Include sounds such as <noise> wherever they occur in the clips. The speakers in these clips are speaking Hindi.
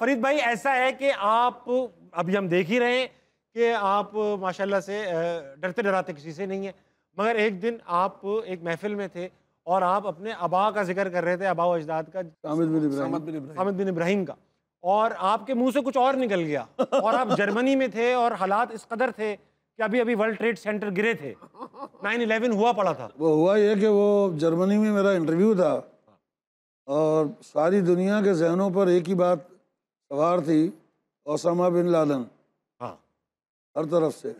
फरीद भाई ऐसा है कि आप अभी हम देख ही रहे हैं कि आप माशाल्लाह से डरते डराते किसी से नहीं है मगर एक दिन आप एक महफिल में थे और आप अपने अबा का जिक्र कर रहे थे अबा अजदाद का हामिद बिन इब्राहिम का और आपके मुंह से कुछ और निकल गया <laughs> और आप जर्मनी में थे और हालात इस कदर थे कि अभी अभी वर्ल्ड ट्रेड सेंटर गिरे थे 9/11 हुआ पड़ा था वो हुआ ये कि वो जर्मनी में मेरा इंटरव्यू था और सारी दुनिया के जहनों पर एक ही बात सवार थी ओसामा बिन लादन हाँ हर तरफ से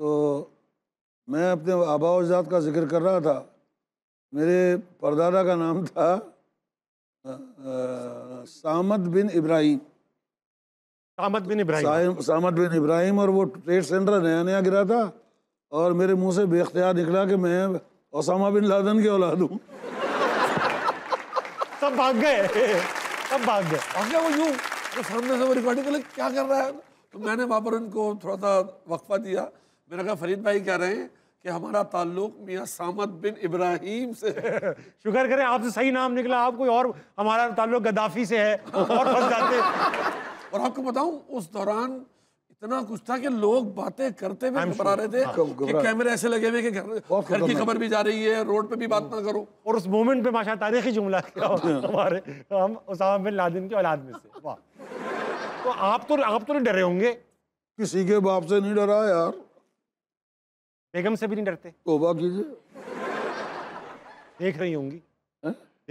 तो मैं अपने आबा का जिक्र कर रहा था मेरे परदादा का नाम था सामद बिन इब्राहिम सामद बिन इब्राहिम सामद बिन इब्राहिम और वो ट्रेड सेंटर नया नया गिरा था और मेरे मुंह से बेख्तियार निकला कि मैं ओसामा बिन लादन की औलाद हूँ सब भाग गए तब भाग गए भाग गया वो यूँ तो सामने से वो रिकॉर्डिंग कर क्या कर रहा है तो मैंने वहाँ पर उनको थोड़ा सा वक्फा दिया मैंने कहा फरीद भाई कह रहे हैं कि हमारा ताल्लुक मियाँ सामद बिन इब्राहिम से <laughs> शुक्र करें आपसे सही नाम निकला आप कोई और हमारा ताल्लुक गद्दाफी से है और जाते <laughs> और आपको बताऊँ उस दौरान इतना कुछ था कि लोग बातें करते हुए घबरा sure. रहे थे हाँ, कि कैमरे ऐसे लगे हुए कि घर घर की खबर भी जा रही है रोड पे भी बात ना करो और उस मोमेंट पे माशा तारीखी जुमला हाँ। <laughs> हमारे हम उसामा बिन लादिन के औलाद में से तो आप तो आप तो नहीं डरे होंगे किसी के बाप से नहीं डरा यार बेगम से भी नहीं डरते तोबा कीजिए देख रही होंगी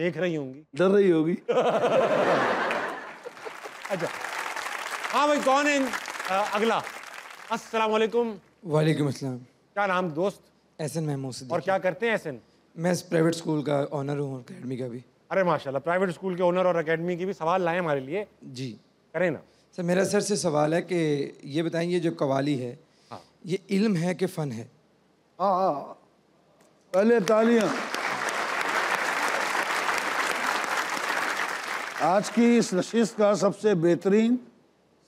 देख रही होंगी डर रही होगी <laughs> अच्छा हाँ भाई कौन है अगला अस्सलाम वालेकुम वालेकुम अस्सलाम क्या नाम दोस्त एहसन महमूद और क्या करते हैं एहसन मैं प्राइवेट स्कूल का ऑनर हूँ अकेडमी का भी अरे माशाल्लाह प्राइवेट स्कूल के ऑनर और अकेडमी की भी सवाल लाए हमारे लिए जी करें ना सर मेरा सर से सवाल है कि ये बताएं ये जो कवाली है हाँ। ये इल्म है कि फ़न है हाँ, हाँ। पहले तालियां आज की इस नशीस का सबसे बेहतरीन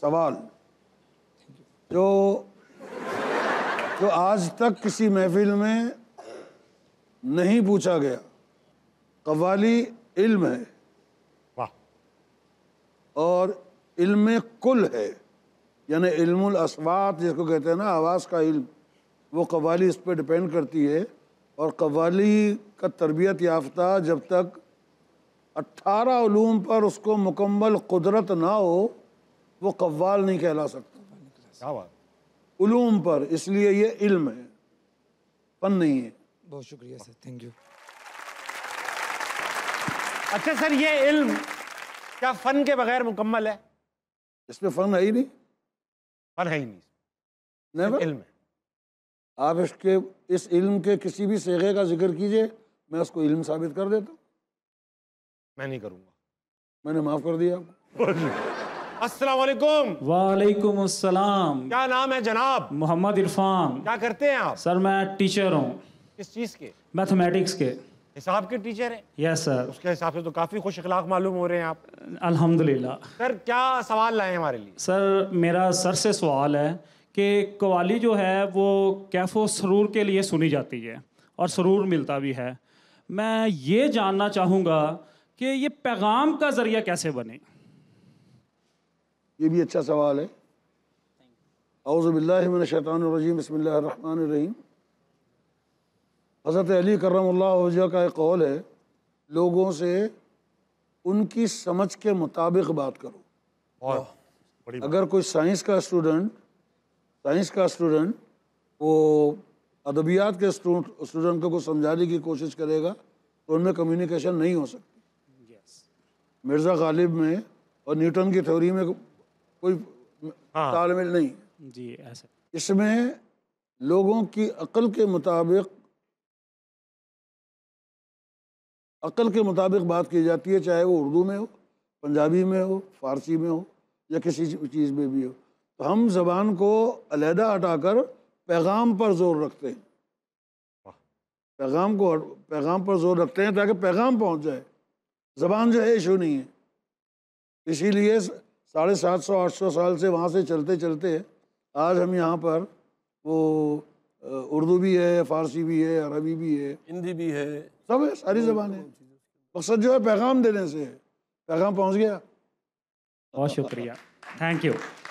सवाल जो जो आज तक किसी महफिल में नहीं पूछा गया कवाली इल्म है वाह और इल्म कुल है यानी इल्मुल असवात जिसको कहते हैं ना आवाज़ का इल्म वो कवाली इस पर डिपेंड करती है और कवाली का तरबियत याफ्ता जब तक अट्ठारह उलूम पर उसको मुकम्मल कुदरत ना हो वो कव्वाल नहीं कहला सकता उलूम पर इसलिए ये इल्म है फन नहीं है बहुत शुक्रिया सर थैंक यू अच्छा सर ये इल्म क्या फ़न के बगैर मुकम्मल है इसमें फ़न है ही नहीं फ़न है ही नहीं इल्म है आप इसके इस इल्म के किसी भी सेगे का जिक्र कीजिए मैं उसको इल्म साबित कर देता मैं नहीं करूँगा मैंने माफ़ कर दिया आपको <laughs> अस्सलाम वालेकुम अस्सलाम क्या नाम है जनाब मोहम्मद इरफान क्या करते हैं आप सर मैं टीचर हूँ किस चीज़ के मैथमेटिक्स के हिसाब के टीचर हैं यस सर उसके हिसाब से तो काफ़ी खुश अखलाक मालूम हो रहे हैं आप अल्हम्दुलिल्लाह सर क्या सवाल लाए हमारे लिए सर मेरा सर से सवाल है कि कवाली जो है वो कैफो सरूर के लिए सुनी जाती है और सरूर मिलता भी है मैं ये जानना चाहूँगा कि ये पैगाम का ज़रिया कैसे बने ये भी अच्छा सवाल है अवज़बिल्लिन शैतानरजीम बसमीम हज़रत अली करम का एक कौल है लोगों से उनकी समझ के मुताबिक बात करो बड़ी अगर कोई साइंस का स्टूडेंट साइंस का स्टूडेंट वो अदबियात के स्टूडेंट को कुछ समझाने की कोशिश करेगा तो उनमें कम्युनिकेशन नहीं हो सकती yes. मिर्ज़ा गालिब में और न्यूटन की थ्योरी में कोई हाँ। तालमेल नहीं जी ऐसा इसमें लोगों की अकल के मुताबिक अकल के मुताबिक बात की जाती है चाहे वो उर्दू में हो पंजाबी में हो फारसी में हो या किसी चीज़ में भी हो तो हम जबान को अलहदा हटाकर पैगाम पर जोर रखते हैं पैगाम को पैगाम पर जोर रखते हैं ताकि पैगाम पहुंच जाए जबान जो है इशू नहीं है इसीलिए साढ़े सात सौ आठ सौ साल से वहाँ से चलते चलते आज हम यहाँ पर वो उर्दू भी है फारसी भी है अरबी भी है हिंदी भी है सब है सारी जबान है मकसद जो है पैगाम देने से है पैगाम पहुँच गया बहुत शुक्रिया थैंक यू